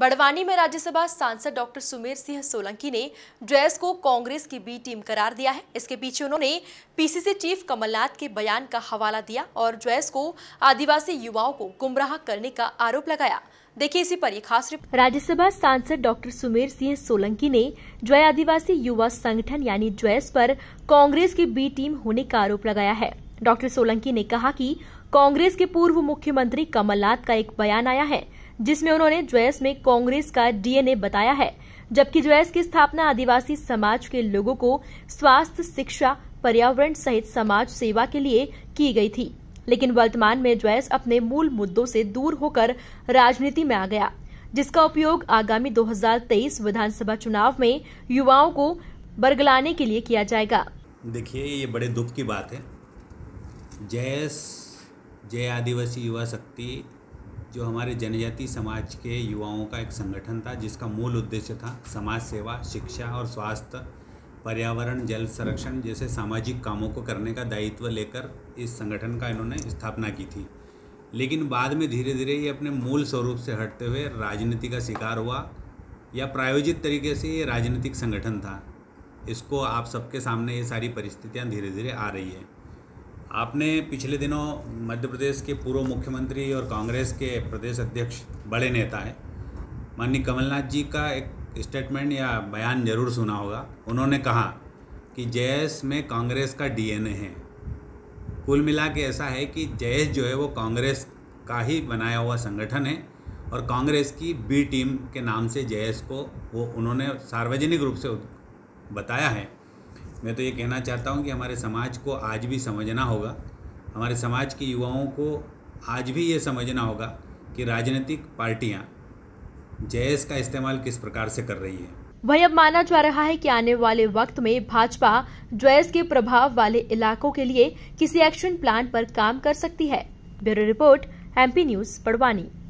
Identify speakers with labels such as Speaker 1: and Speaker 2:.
Speaker 1: बड़वानी में राज्यसभा सांसद डॉक्टर सुमेर सिंह सोलंकी ने ड्रेस को कांग्रेस की बी टीम करार दिया है इसके पीछे उन्होंने पीसीसी चीफ कमलनाथ के बयान का हवाला दिया और ड्रेस को आदिवासी युवाओं को गुमराह करने का आरोप लगाया देखिए इसी पर ये खास रिपोर्ट राज्यसभा सांसद डॉक्टर सुमेर सिंह सोलंकी ने जय आदिवासी युवा संगठन यानी ज्वैस पर कांग्रेस की बी टीम होने का आरोप लगाया है डॉक्टर सोलंकी ने कहा कि कांग्रेस के पूर्व मुख्यमंत्री कमलनाथ का एक बयान आया है जिसमें उन्होंने ज्वेस में कांग्रेस का डीएनए बताया है जबकि ज्वेस की स्थापना आदिवासी समाज के लोगों को स्वास्थ्य शिक्षा पर्यावरण सहित समाज सेवा के लिए की गई थी लेकिन वर्तमान में ज्वेस अपने मूल मुद्दों से दूर होकर राजनीति में आ गया जिसका उपयोग आगामी 2023 विधानसभा चुनाव में युवाओं को बरगलाने के लिए किया जाएगा
Speaker 2: देखिए ये बड़े दुख की बात है जैस जय आदिवासी युवा शक्ति जो हमारे जनजाति समाज के युवाओं का एक संगठन था जिसका मूल उद्देश्य था समाज सेवा शिक्षा और स्वास्थ्य पर्यावरण जल संरक्षण जैसे सामाजिक कामों को करने का दायित्व लेकर इस संगठन का इन्होंने स्थापना की थी लेकिन बाद में धीरे धीरे ये अपने मूल स्वरूप से हटते हुए राजनीति का शिकार हुआ या प्रायोजित तरीके से ये राजनीतिक संगठन था इसको आप सबके सामने ये सारी परिस्थितियाँ धीरे धीरे आ रही है आपने पिछले दिनों मध्य प्रदेश के पूर्व मुख्यमंत्री और कांग्रेस के प्रदेश अध्यक्ष बड़े नेता हैं माननीय कमलनाथ जी का एक स्टेटमेंट या बयान जरूर सुना होगा उन्होंने कहा कि जयस में कांग्रेस का डीएनए है कुल मिला के ऐसा है कि जयस जो है वो कांग्रेस का ही बनाया हुआ संगठन है और कांग्रेस की बी टीम के नाम से जयस को वो उन्होंने सार्वजनिक रूप से बताया है मैं तो ये कहना चाहता हूँ कि हमारे समाज को आज भी समझना होगा हमारे समाज के युवाओं को आज भी ये समझना होगा कि राजनीतिक पार्टियाँ जेएस का इस्तेमाल किस प्रकार से कर रही है
Speaker 1: वही अब माना जा रहा है कि आने वाले वक्त में भाजपा जेएस के प्रभाव वाले इलाकों के लिए किसी एक्शन प्लान पर काम कर सकती है bureau report MP news Barwani